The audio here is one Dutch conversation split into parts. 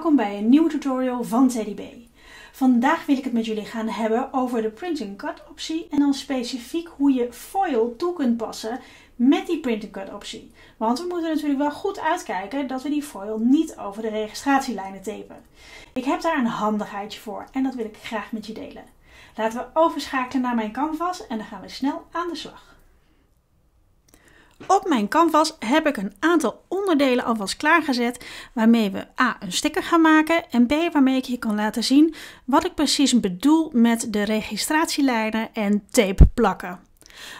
welkom bij een nieuwe tutorial van B. Vandaag wil ik het met jullie gaan hebben over de print and cut optie en dan specifiek hoe je foil toe kunt passen met die print and cut optie. Want we moeten natuurlijk wel goed uitkijken dat we die foil niet over de registratielijnen tapen. Ik heb daar een handigheidje voor en dat wil ik graag met je delen. Laten we overschakelen naar mijn canvas en dan gaan we snel aan de slag. Op mijn canvas heb ik een aantal onderdelen alvast klaargezet waarmee we a. een sticker gaan maken en b. waarmee ik je kan laten zien wat ik precies bedoel met de registratielijnen en tape plakken.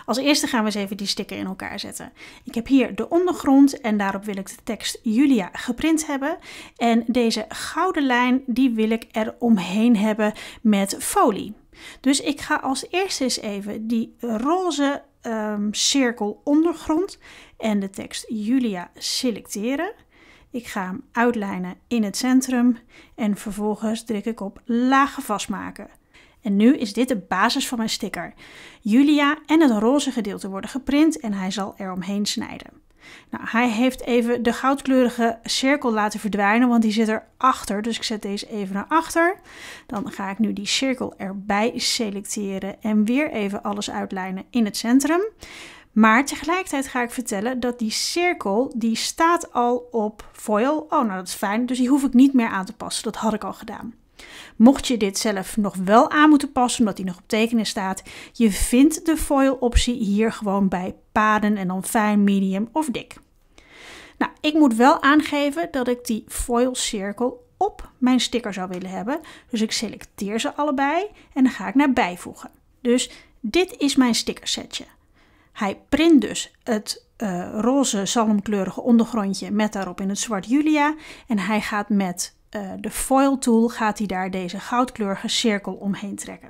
Als eerste gaan we eens even die sticker in elkaar zetten. Ik heb hier de ondergrond en daarop wil ik de tekst Julia geprint hebben. En deze gouden lijn die wil ik er omheen hebben met folie. Dus ik ga als eerste eens even die roze um, cirkel ondergrond en de tekst Julia selecteren. Ik ga hem uitlijnen in het centrum en vervolgens druk ik op lagen vastmaken. En nu is dit de basis van mijn sticker. Julia en het roze gedeelte worden geprint en hij zal er omheen snijden. Nou, hij heeft even de goudkleurige cirkel laten verdwijnen, want die zit erachter. Dus ik zet deze even naar achter. Dan ga ik nu die cirkel erbij selecteren en weer even alles uitlijnen in het centrum. Maar tegelijkertijd ga ik vertellen dat die cirkel, die staat al op foil. Oh, nou dat is fijn, dus die hoef ik niet meer aan te passen. Dat had ik al gedaan. Mocht je dit zelf nog wel aan moeten passen, omdat die nog op tekenen staat, je vindt de foil optie hier gewoon bij paden en dan fijn, medium of dik. Nou, ik moet wel aangeven dat ik die foil cirkel op mijn sticker zou willen hebben. Dus ik selecteer ze allebei en dan ga ik naar bijvoegen. Dus dit is mijn stickersetje. Hij print dus het eh, roze zalmkleurige ondergrondje met daarop in het zwart Julia. En hij gaat met eh, de foil tool gaat hij daar deze goudkleurige cirkel omheen trekken.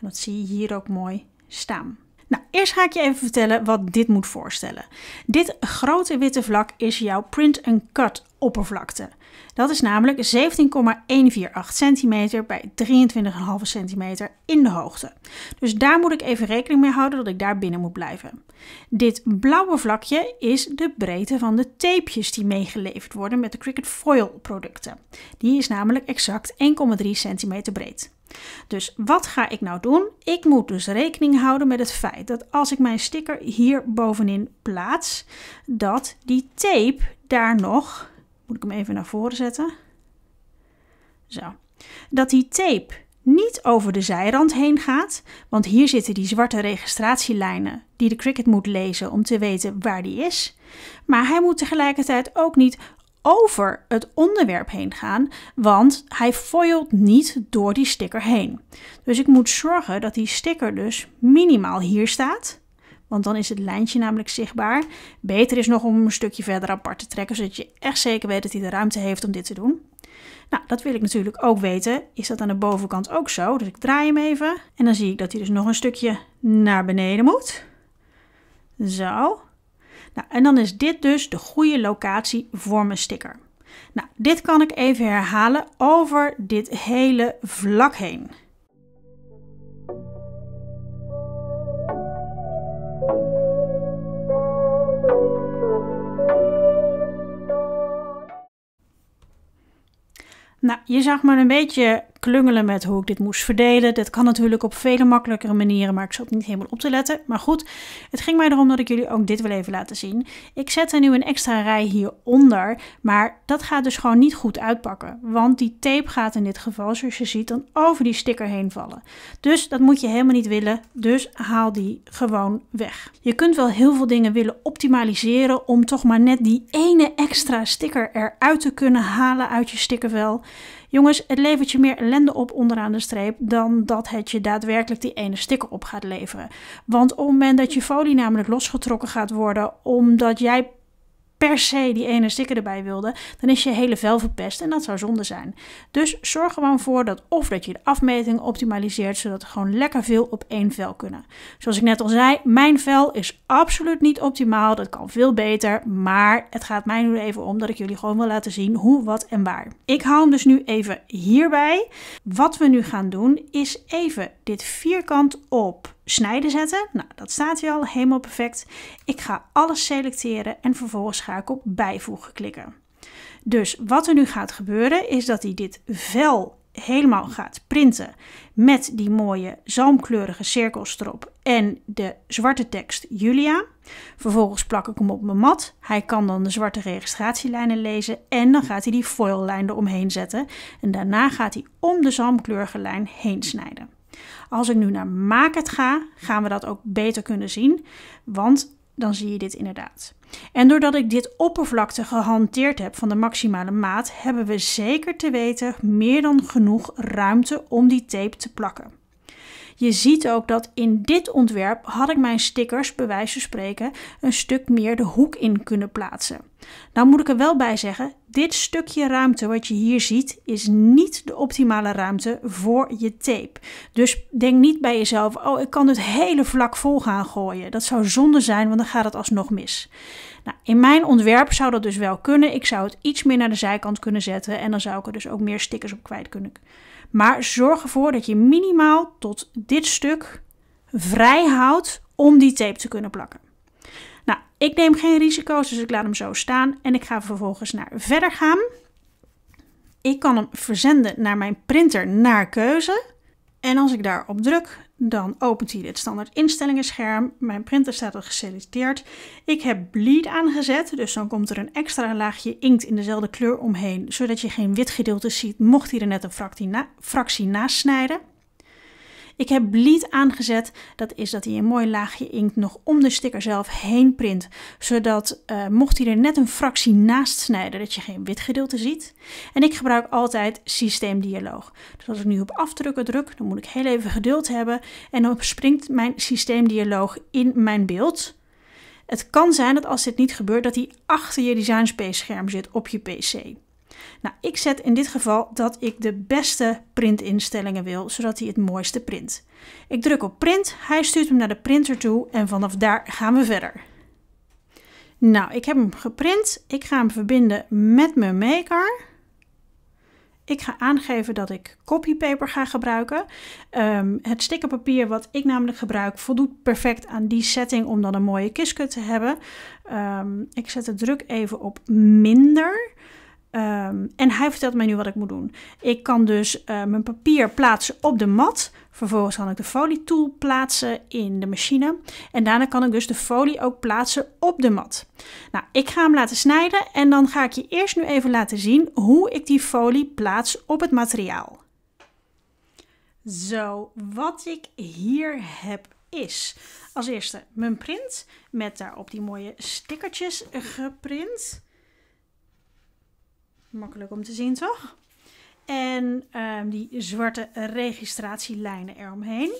En dat zie je hier ook mooi staan. Nou, eerst ga ik je even vertellen wat dit moet voorstellen. Dit grote witte vlak is jouw print and cut oppervlakte. Dat is namelijk 17,148 centimeter bij 23,5 cm in de hoogte. Dus daar moet ik even rekening mee houden dat ik daar binnen moet blijven. Dit blauwe vlakje is de breedte van de tapejes die meegeleverd worden met de Cricut Foil producten. Die is namelijk exact 1,3 cm breed. Dus wat ga ik nou doen? Ik moet dus rekening houden met het feit dat als ik mijn sticker hier bovenin plaats, dat die tape daar nog moet ik hem even naar voren zetten? Zo. Dat die tape niet over de zijrand heen gaat, want hier zitten die zwarte registratielijnen die de cricket moet lezen om te weten waar die is. Maar hij moet tegelijkertijd ook niet over het onderwerp heen gaan, want hij foilt niet door die sticker heen. Dus ik moet zorgen dat die sticker dus minimaal hier staat want dan is het lijntje namelijk zichtbaar. Beter is nog om hem een stukje verder apart te trekken, zodat je echt zeker weet dat hij de ruimte heeft om dit te doen. Nou, dat wil ik natuurlijk ook weten. Is dat aan de bovenkant ook zo? Dus ik draai hem even en dan zie ik dat hij dus nog een stukje naar beneden moet. Zo. Nou, en dan is dit dus de goede locatie voor mijn sticker. Nou, dit kan ik even herhalen over dit hele vlak heen. Nou, je zag maar een beetje klungelen met hoe ik dit moest verdelen. Dat kan natuurlijk op vele makkelijkere manieren, maar ik zat niet helemaal op te letten. Maar goed, het ging mij erom dat ik jullie ook dit wil even laten zien. Ik zet er nu een extra rij hieronder, maar dat gaat dus gewoon niet goed uitpakken. Want die tape gaat in dit geval, zoals je ziet, dan over die sticker heen vallen. Dus dat moet je helemaal niet willen, dus haal die gewoon weg. Je kunt wel heel veel dingen willen optimaliseren om toch maar net die ene extra sticker eruit te kunnen halen uit je stickervel. Jongens, het levert je meer ellende op onderaan de streep dan dat het je daadwerkelijk die ene sticker op gaat leveren. Want op het moment dat je folie namelijk losgetrokken gaat worden omdat jij per se die ene sticker erbij wilde, dan is je hele vel verpest en dat zou zonde zijn. Dus zorg er gewoon voor dat of dat je de afmeting optimaliseert, zodat er gewoon lekker veel op één vel kunnen. Zoals ik net al zei, mijn vel is absoluut niet optimaal, dat kan veel beter, maar het gaat mij nu even om dat ik jullie gewoon wil laten zien hoe, wat en waar. Ik hou hem dus nu even hierbij. Wat we nu gaan doen is even dit vierkant op snijden zetten. Nou, dat staat hier al helemaal perfect. Ik ga alles selecteren en vervolgens ga ik op bijvoegen klikken. Dus wat er nu gaat gebeuren is dat hij dit vel helemaal gaat printen met die mooie zalmkleurige cirkels erop en de zwarte tekst Julia. Vervolgens plak ik hem op mijn mat. Hij kan dan de zwarte registratielijnen lezen en dan gaat hij die foillijn eromheen zetten. En daarna gaat hij om de zalmkleurige lijn heen snijden. Als ik nu naar maak het ga, gaan we dat ook beter kunnen zien, want dan zie je dit inderdaad. En doordat ik dit oppervlakte gehanteerd heb van de maximale maat, hebben we zeker te weten meer dan genoeg ruimte om die tape te plakken. Je ziet ook dat in dit ontwerp had ik mijn stickers, bij wijze van spreken, een stuk meer de hoek in kunnen plaatsen. Nou moet ik er wel bij zeggen, dit stukje ruimte wat je hier ziet is niet de optimale ruimte voor je tape. Dus denk niet bij jezelf, oh ik kan het hele vlak vol gaan gooien. Dat zou zonde zijn, want dan gaat het alsnog mis. Nou, in mijn ontwerp zou dat dus wel kunnen. Ik zou het iets meer naar de zijkant kunnen zetten en dan zou ik er dus ook meer stickers op kwijt kunnen. Maar zorg ervoor dat je minimaal tot dit stuk vrij houdt om die tape te kunnen plakken. Nou, ik neem geen risico's, dus ik laat hem zo staan en ik ga vervolgens naar verder gaan. Ik kan hem verzenden naar mijn printer naar keuze. En als ik daarop druk, dan opent hij dit standaard instellingen scherm. Mijn printer staat al geselecteerd. Ik heb bleed aangezet, dus dan komt er een extra laagje inkt in dezelfde kleur omheen, zodat je geen wit gedeelte ziet, mocht hij er net een fractie, na fractie naast snijden. Ik heb bleed aangezet. Dat is dat hij een mooi laagje inkt nog om de sticker zelf heen print. Zodat eh, mocht hij er net een fractie naast snijden, dat je geen wit gedeelte ziet. En ik gebruik altijd systeemdialoog. Dus als ik nu op afdrukken druk, dan moet ik heel even geduld hebben. En dan springt mijn systeemdialoog in mijn beeld. Het kan zijn dat als dit niet gebeurt, dat hij achter je design space scherm zit op je PC. Nou, ik zet in dit geval dat ik de beste printinstellingen wil, zodat hij het mooiste print. Ik druk op print, hij stuurt hem naar de printer toe en vanaf daar gaan we verder. Nou, ik heb hem geprint. Ik ga hem verbinden met mijn maker. Ik ga aangeven dat ik copypaper ga gebruiken. Um, het stickerpapier wat ik namelijk gebruik voldoet perfect aan die setting om dan een mooie kiskut te hebben. Ehm, ik zet de druk even op minder. Ehm, en hij vertelt mij nu wat ik moet doen. Ik kan dus eh, mijn papier plaatsen op de mat. Vervolgens kan ik de folietool plaatsen in de machine. En daarna kan ik dus de folie ook plaatsen op de mat. Nou, ik ga hem laten snijden en dan ga ik je eerst nu even laten zien hoe ik die folie plaats op het materiaal. Zo, wat ik hier heb is als eerste mijn print met daarop die mooie stickertjes geprint. Makkelijk om te zien, toch? En ehm, die zwarte registratielijnen eromheen.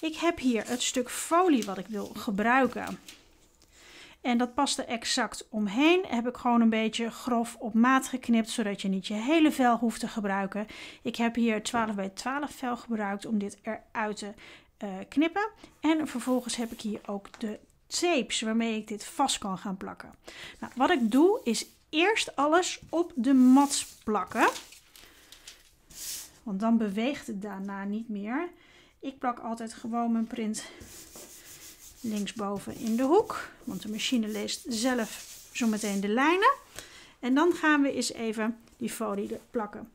Ik heb hier het stuk folie wat ik wil gebruiken. En dat past er exact omheen. Heb ik gewoon een beetje grof op maat geknipt, zodat je niet je hele vel hoeft te gebruiken. Ik heb hier 12 bij 12 vel gebruikt om dit eruit te eh, knippen. En vervolgens heb ik hier ook de tapes waarmee ik dit vast kan gaan plakken. Nou, wat ik doe is eerst alles op de mat plakken. Want dan beweegt het daarna niet meer. Ik plak altijd gewoon mijn print linksboven in de hoek. Want de machine leest zelf zo meteen de lijnen. En dan gaan we eens even die folie plakken.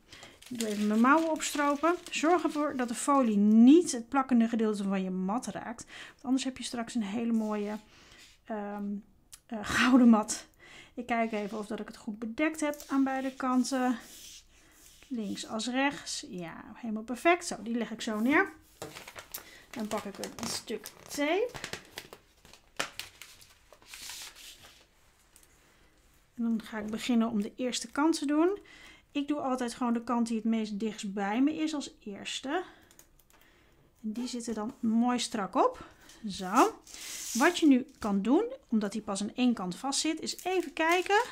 Ik doe even mijn mouwen opstropen. Zorg ervoor dat de folie niet het plakkende gedeelte van je mat raakt. Want anders heb je straks een hele mooie ehm, eh, gouden mat ik kijk even of dat ik het goed bedekt heb aan beide kanten. Links als rechts. Ja, helemaal perfect. Zo, die leg ik zo neer. Dan pak ik een stuk tape. En dan ga ik beginnen om de eerste kant te doen. Ik doe altijd gewoon de kant die het meest dichtst bij me is als eerste. En die er dan mooi strak op. Zo. Wat je nu kan doen, omdat hij pas aan één kant vast zit, is even kijken.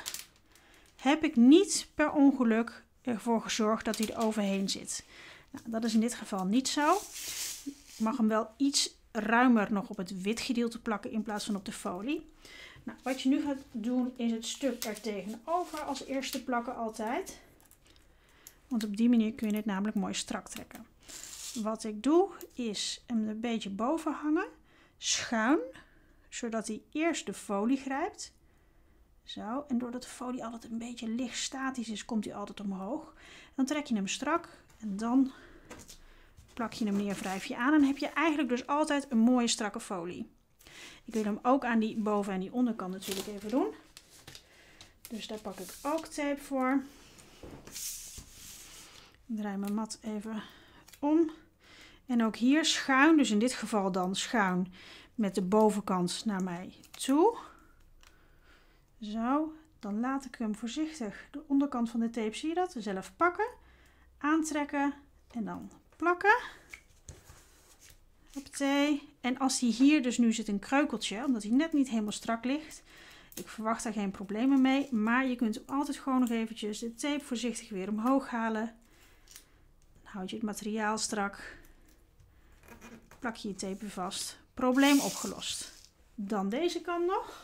Heb ik niet per ongeluk ervoor gezorgd dat hij er overheen zit? Nou, dat is in dit geval niet zo. Ik mag hem wel iets ruimer nog op het wit gedeelte plakken in plaats van op de folie. Nou, wat je nu gaat doen is het stuk er tegenover als eerste plakken altijd. Want op die manier kun je het namelijk mooi strak trekken. Wat ik doe is hem een beetje boven hangen, schuin zodat hij eerst de folie grijpt. Zo, en doordat de folie altijd een beetje licht statisch is, komt hij altijd omhoog. Dan trek je hem strak en dan plak je hem neer, wrijf je aan en heb je eigenlijk dus altijd een mooie strakke folie. Ik wil hem ook aan die boven- en die onderkant natuurlijk even doen. Dus daar pak ik ook tape voor. Ik draai mijn mat even om. En ook hier schuin, dus in dit geval dan schuin met de bovenkant naar mij toe. Zo, dan laat ik hem voorzichtig de onderkant van de tape, zie je dat, zelf pakken, aantrekken en dan plakken. Hoppatee. En als hij hier dus nu zit een kreukeltje, omdat hij net niet helemaal strak ligt, ik verwacht daar geen problemen mee, maar je kunt altijd gewoon nog eventjes de tape voorzichtig weer omhoog halen. Dan houd je het materiaal strak, plak je je tape vast, probleem opgelost. Dan deze kant nog.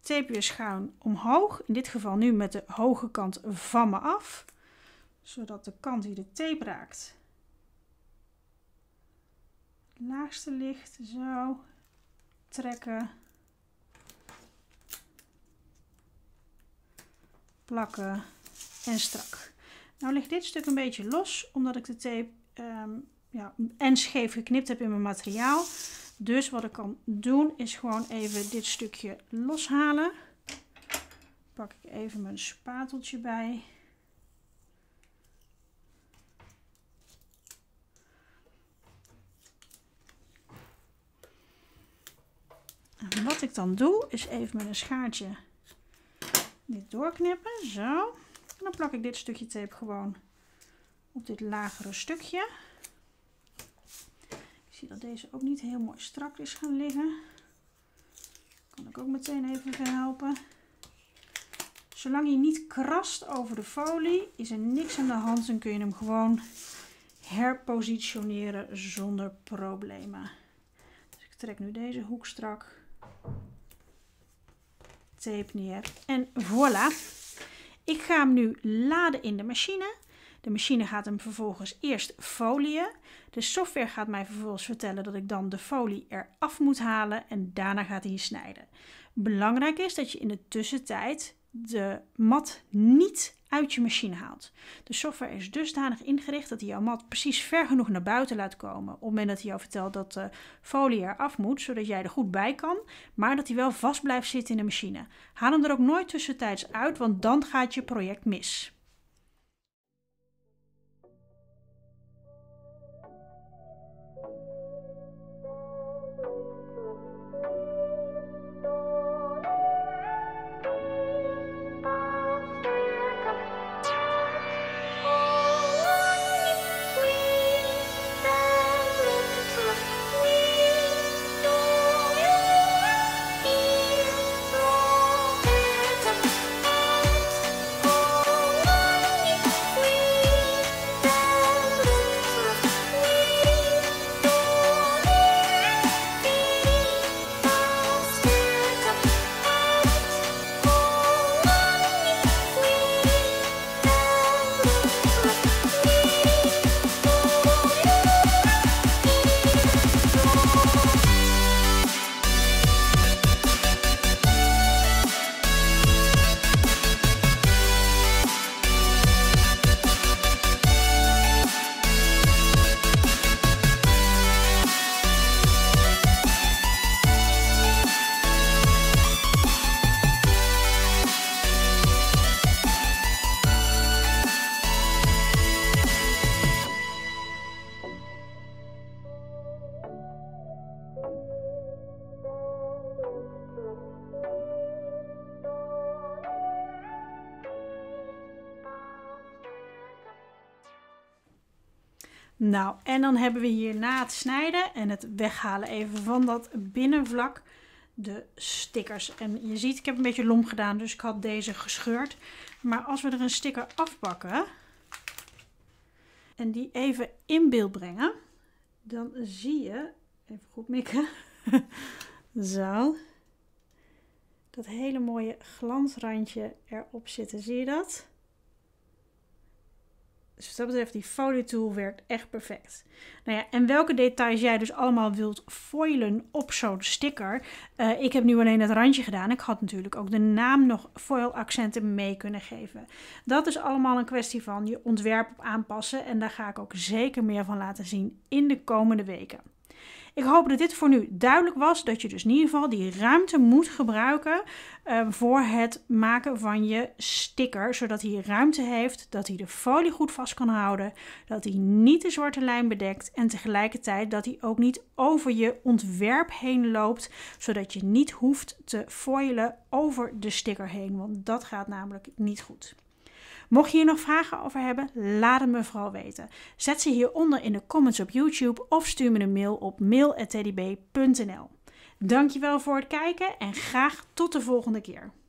Tape weer schuin omhoog. In dit geval nu met de hoge kant van me af. Zodat de kant die de tape raakt. Laagste licht. Zo. Trekken. plakken en strak. Nou ligt dit stuk een beetje los, omdat ik de tape ehm, ja, en scheef geknipt heb in mijn materiaal. Dus wat ik kan doen is gewoon even dit stukje loshalen. Pak ik even mijn spateltje bij. En wat ik dan doe is even met een schaartje dit doorknippen, zo. En dan plak ik dit stukje tape gewoon op dit lagere stukje. Ik zie dat deze ook niet heel mooi strak is gaan liggen. Kan ik ook meteen even helpen? Zolang je niet krast over de folie, is er niks aan de hand en kun je hem gewoon herpositioneren zonder problemen. Dus ik trek nu deze hoek strak tape neer En voilà. Ik ga hem nu laden in de machine. De machine gaat hem vervolgens eerst foliën. De software gaat mij vervolgens vertellen dat ik dan de folie eraf moet halen en daarna gaat hij snijden. Belangrijk is dat je in de tussentijd de mat niet uit je machine haalt. De software is dusdanig ingericht dat hij jouw mat precies ver genoeg naar buiten laat komen. Op het moment dat hij jou vertelt dat de folie eraf moet, zodat jij er goed bij kan, maar dat hij wel vast blijft zitten in de machine. Haal hem er ook nooit tussentijds uit, want dan gaat je project mis. Nou, en dan hebben we hier na het snijden en het weghalen even van dat binnenvlak de stickers. En je ziet, ik heb een beetje lom gedaan, dus ik had deze gescheurd. Maar als we er een sticker afpakken. en die even in beeld brengen, dan zie je, even goed mikken, zo, dat hele mooie glansrandje erop zitten. Zie je dat? Dus wat dat betreft, die folie tool werkt echt perfect. Nou ja, en welke details jij dus allemaal wilt foilen op zo'n sticker. Eh, ik heb nu alleen het randje gedaan. Ik had natuurlijk ook de naam nog foil accenten mee kunnen geven. Dat is allemaal een kwestie van je ontwerp op aanpassen. En daar ga ik ook zeker meer van laten zien in de komende weken. Ik hoop dat dit voor nu duidelijk was. Dat je dus in ieder geval die ruimte moet gebruiken ehm, voor het maken van je sticker. Zodat hij ruimte heeft, dat hij de folie goed vast kan houden. Dat hij niet de zwarte lijn bedekt. En tegelijkertijd dat hij ook niet over je ontwerp heen loopt. Zodat je niet hoeft te foilen over de sticker heen. Want dat gaat namelijk niet goed. Mocht je hier nog vragen over hebben, laat het me vooral weten. Zet ze hieronder in de comments op YouTube of stuur me een mail op mail.tdb.nl. Dankjewel voor het kijken en graag tot de volgende keer.